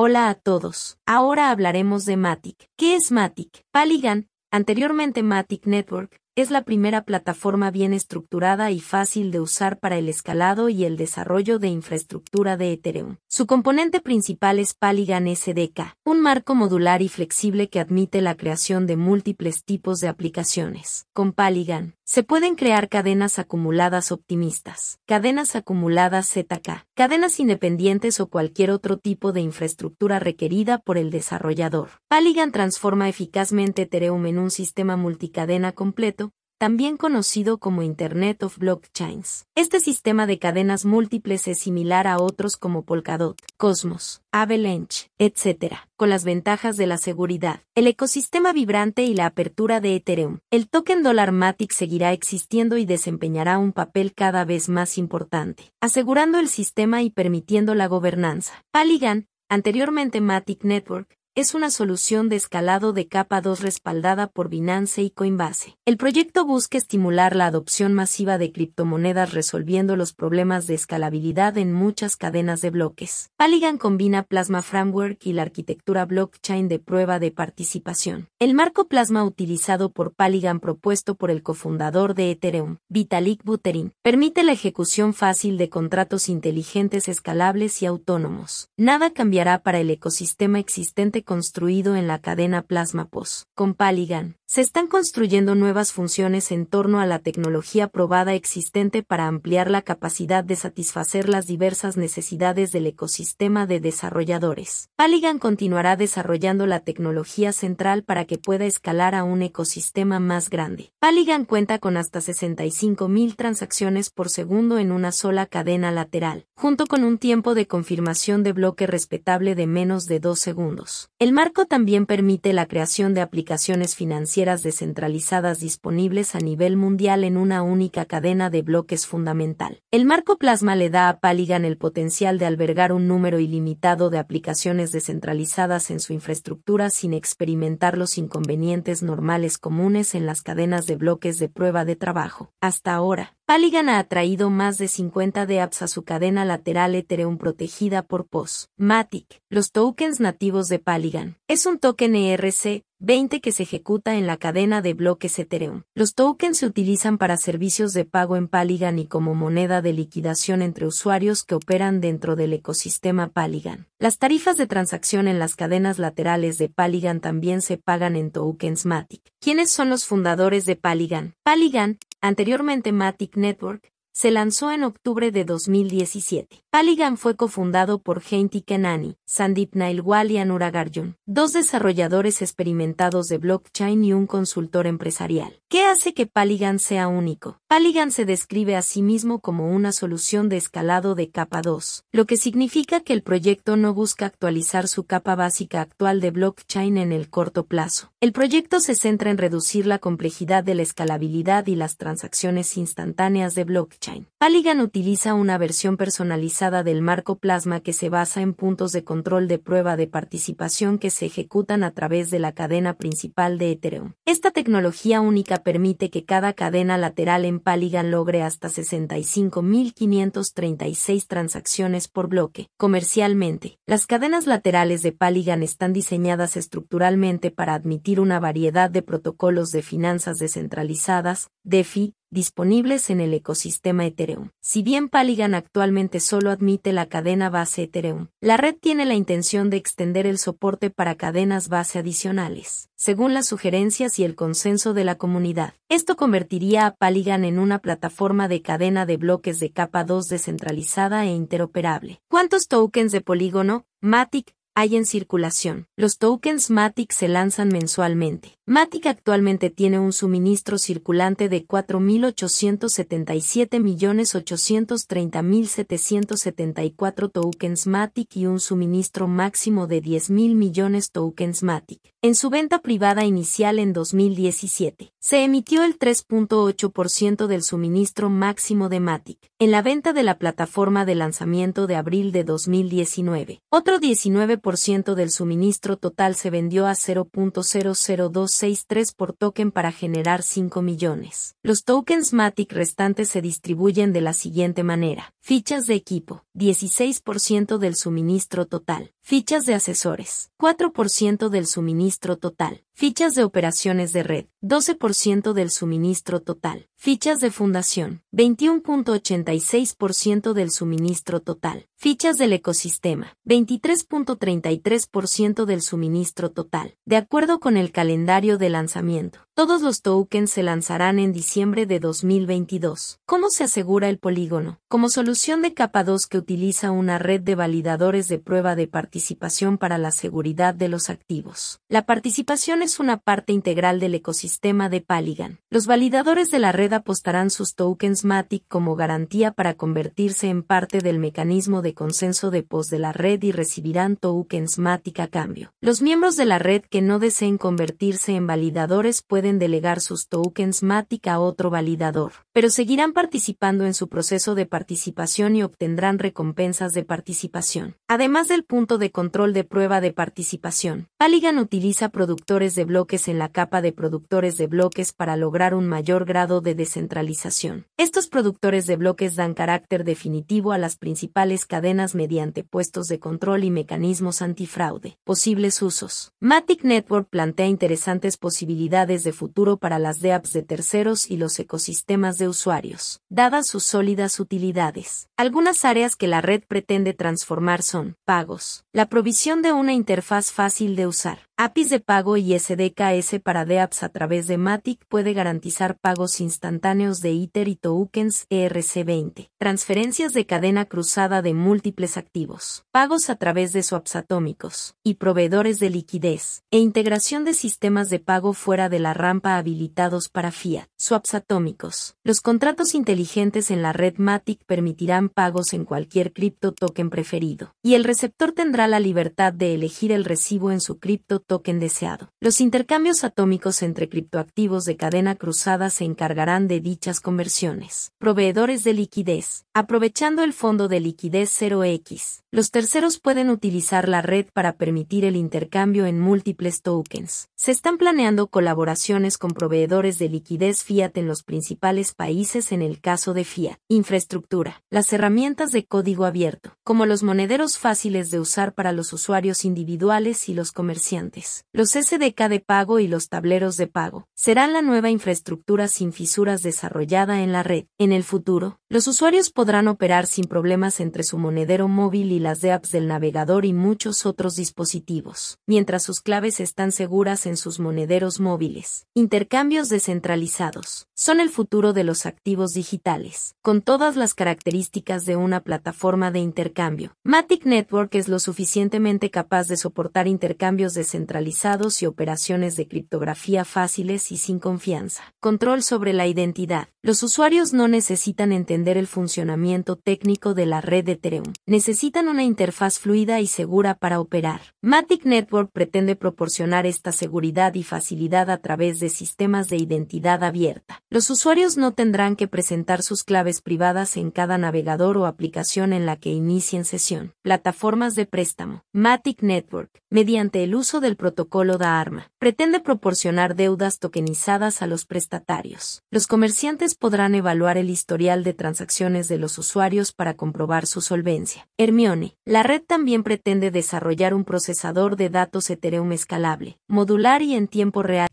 Hola a todos. Ahora hablaremos de Matic. ¿Qué es Matic? Paligan, anteriormente Matic Network, es la primera plataforma bien estructurada y fácil de usar para el escalado y el desarrollo de infraestructura de Ethereum. Su componente principal es Paligan SDK, un marco modular y flexible que admite la creación de múltiples tipos de aplicaciones. Con Paligan, se pueden crear cadenas acumuladas optimistas, cadenas acumuladas ZK, cadenas independientes o cualquier otro tipo de infraestructura requerida por el desarrollador. Paligan transforma eficazmente Ethereum en un sistema multicadena completo también conocido como Internet of Blockchains. Este sistema de cadenas múltiples es similar a otros como Polkadot, Cosmos, Avalanche, etc., con las ventajas de la seguridad, el ecosistema vibrante y la apertura de Ethereum. El token dólar Matic seguirá existiendo y desempeñará un papel cada vez más importante, asegurando el sistema y permitiendo la gobernanza. Paligan, anteriormente Matic Network, es una solución de escalado de capa 2 respaldada por Binance y Coinbase. El proyecto busca estimular la adopción masiva de criptomonedas resolviendo los problemas de escalabilidad en muchas cadenas de bloques. Paligan combina Plasma Framework y la arquitectura blockchain de prueba de participación. El marco Plasma utilizado por Paligan propuesto por el cofundador de Ethereum, Vitalik Buterin, permite la ejecución fácil de contratos inteligentes escalables y autónomos. Nada cambiará para el ecosistema existente construido en la cadena Plasma POS con paligan se están construyendo nuevas funciones en torno a la tecnología probada existente para ampliar la capacidad de satisfacer las diversas necesidades del ecosistema de desarrolladores. Paligan continuará desarrollando la tecnología central para que pueda escalar a un ecosistema más grande. Paligan cuenta con hasta 65.000 transacciones por segundo en una sola cadena lateral, junto con un tiempo de confirmación de bloque respetable de menos de dos segundos. El marco también permite la creación de aplicaciones financieras descentralizadas disponibles a nivel mundial en una única cadena de bloques fundamental. El marco plasma le da a Paligan el potencial de albergar un número ilimitado de aplicaciones descentralizadas en su infraestructura sin experimentar los inconvenientes normales comunes en las cadenas de bloques de prueba de trabajo. Hasta ahora, Paligan ha atraído más de 50 de apps a su cadena lateral Ethereum protegida por POS. Matic, los tokens nativos de Paligan. Es un token ERC, 20 que se ejecuta en la cadena de bloques Ethereum. Los tokens se utilizan para servicios de pago en Paligan y como moneda de liquidación entre usuarios que operan dentro del ecosistema Paligan. Las tarifas de transacción en las cadenas laterales de Paligan también se pagan en tokens Matic. ¿Quiénes son los fundadores de Paligan? Paligan, anteriormente Matic Network, se lanzó en octubre de 2017. Paligan fue cofundado por Heinti Kenani, Sandip Nailwal y Anuragarjun, dos desarrolladores experimentados de blockchain y un consultor empresarial. ¿Qué hace que Paligan sea único? Paligan se describe a sí mismo como una solución de escalado de capa 2, lo que significa que el proyecto no busca actualizar su capa básica actual de blockchain en el corto plazo. El proyecto se centra en reducir la complejidad de la escalabilidad y las transacciones instantáneas de blockchain Paligan utiliza una versión personalizada del marco plasma que se basa en puntos de control de prueba de participación que se ejecutan a través de la cadena principal de Ethereum. Esta tecnología única permite que cada cadena lateral en Paligan logre hasta 65.536 transacciones por bloque. Comercialmente, las cadenas laterales de Paligan están diseñadas estructuralmente para admitir una variedad de protocolos de finanzas descentralizadas, DeFi, disponibles en el ecosistema Ethereum. Si bien Paligan actualmente solo admite la cadena base Ethereum, la red tiene la intención de extender el soporte para cadenas base adicionales, según las sugerencias y el consenso de la comunidad. Esto convertiría a Paligan en una plataforma de cadena de bloques de capa 2 descentralizada e interoperable. ¿Cuántos tokens de polígono, Matic, hay en circulación. Los tokens MATIC se lanzan mensualmente. MATIC actualmente tiene un suministro circulante de 4.877.830.774 tokens MATIC y un suministro máximo de 10.000 millones tokens MATIC. En su venta privada inicial en 2017, se emitió el 3.8% del suministro máximo de MATIC. En la venta de la plataforma de lanzamiento de abril de 2019, otro 19% del suministro total se vendió a 0.00263 por token para generar 5 millones. Los tokens Matic restantes se distribuyen de la siguiente manera. Fichas de equipo, 16% del suministro total. Fichas de asesores, 4% del suministro total. Fichas de operaciones de red, 12% del suministro total. Fichas de fundación, 21.86% del suministro total. Fichas del ecosistema, 23.33% del suministro total. De acuerdo con el calendario de lanzamiento, todos los tokens se lanzarán en diciembre de 2022. ¿Cómo se asegura el polígono? Como solución de capa 2 que utiliza una red de validadores de prueba de participación para la seguridad de los activos. La participación es es una parte integral del ecosistema de Paligan. Los validadores de la red apostarán sus tokens MATIC como garantía para convertirse en parte del mecanismo de consenso de POS de la red y recibirán tokens MATIC a cambio. Los miembros de la red que no deseen convertirse en validadores pueden delegar sus tokens MATIC a otro validador pero seguirán participando en su proceso de participación y obtendrán recompensas de participación. Además del punto de control de prueba de participación, aligan utiliza productores de bloques en la capa de productores de bloques para lograr un mayor grado de descentralización. Estos productores de bloques dan carácter definitivo a las principales cadenas mediante puestos de control y mecanismos antifraude. Posibles usos. Matic Network plantea interesantes posibilidades de futuro para las DApps de terceros y los ecosistemas de usuarios, dadas sus sólidas utilidades. Algunas áreas que la red pretende transformar son pagos, la provisión de una interfaz fácil de usar, APIs de pago y SDKs para DApps a través de Matic puede garantizar pagos instantáneos de Ether y tokens ERC20, transferencias de cadena cruzada de múltiples activos, pagos a través de swaps atómicos y proveedores de liquidez, e integración de sistemas de pago fuera de la rampa habilitados para fiat, swaps atómicos. Los los contratos inteligentes en la red Matic permitirán pagos en cualquier cripto token preferido, y el receptor tendrá la libertad de elegir el recibo en su cripto token deseado. Los intercambios atómicos entre criptoactivos de cadena cruzada se encargarán de dichas conversiones. Proveedores de liquidez. Aprovechando el fondo de liquidez 0x, los terceros pueden utilizar la red para permitir el intercambio en múltiples tokens. Se están planeando colaboraciones con proveedores de liquidez fiat en los principales países en el caso de fiat. Infraestructura. Las herramientas de código abierto, como los monederos fáciles de usar para los usuarios individuales y los comerciantes, los SDK de pago y los tableros de pago, serán la nueva infraestructura sin fisuras desarrollada en la red. En el futuro, los usuarios podrán operar sin problemas entre su monedero móvil y las de apps del navegador y muchos otros dispositivos, mientras sus claves están seguras en sus monederos móviles. Intercambios descentralizados son el futuro de los activos digitales, con todas las características de una plataforma de intercambio. Matic Network es lo suficientemente capaz de soportar intercambios descentralizados y operaciones de criptografía fáciles y sin confianza. Control sobre la identidad. Los usuarios no necesitan entender el funcionamiento técnico de la red de Ethereum. Necesitan una interfaz fluida y segura para operar. Matic Network pretende proporcionar esta seguridad y facilidad a través de sistemas de identidad abierta. Los usuarios no tendrán que presentar sus claves privadas en cada navegador o aplicación en la que inicien sesión. Plataformas de préstamo. Matic Network, mediante el uso del protocolo ARMA, pretende proporcionar deudas tokenizadas a los prestatarios. Los comerciantes podrán evaluar el historial de transacciones de los usuarios para comprobar su solvencia. Hermione, la red también pretende desarrollar un procesador de datos Ethereum escalable, modular y en tiempo real.